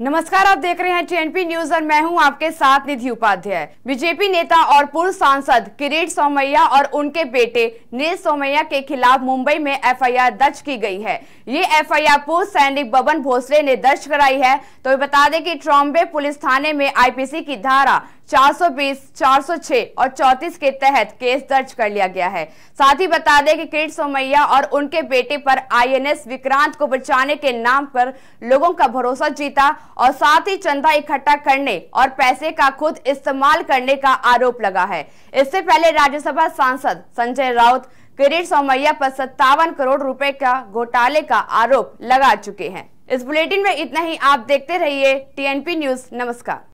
नमस्कार आप देख रहे हैं टीएनपी न्यूज और मैं हूं आपके साथ निधि उपाध्याय बीजेपी नेता और पूर्व सांसद किरीट सोमैया और उनके बेटे नील सोमैया के खिलाफ मुंबई में एफआईआर दर्ज की गई है ये एफआईआर पूर्व सैनिक बबन भोसले ने दर्ज कराई है तो बता दें कि ट्रॉम्बे पुलिस थाने में आईपीसी की धारा 420, 406 और 34 के तहत केस दर्ज कर लिया गया है साथ ही बता दें कि किरीट सोमैया और उनके बेटे पर आईएनएस विक्रांत को बचाने के नाम पर लोगों का भरोसा जीता और साथ ही चंदा इकट्ठा करने और पैसे का खुद इस्तेमाल करने का आरोप लगा है इससे पहले राज्यसभा सांसद संजय राउत किरीट सोमैया पर सत्तावन करोड़ रुपए का घोटाले का आरोप लगा चुके हैं इस बुलेटिन में इतना ही आप देखते रहिए टीएनपी न्यूज नमस्कार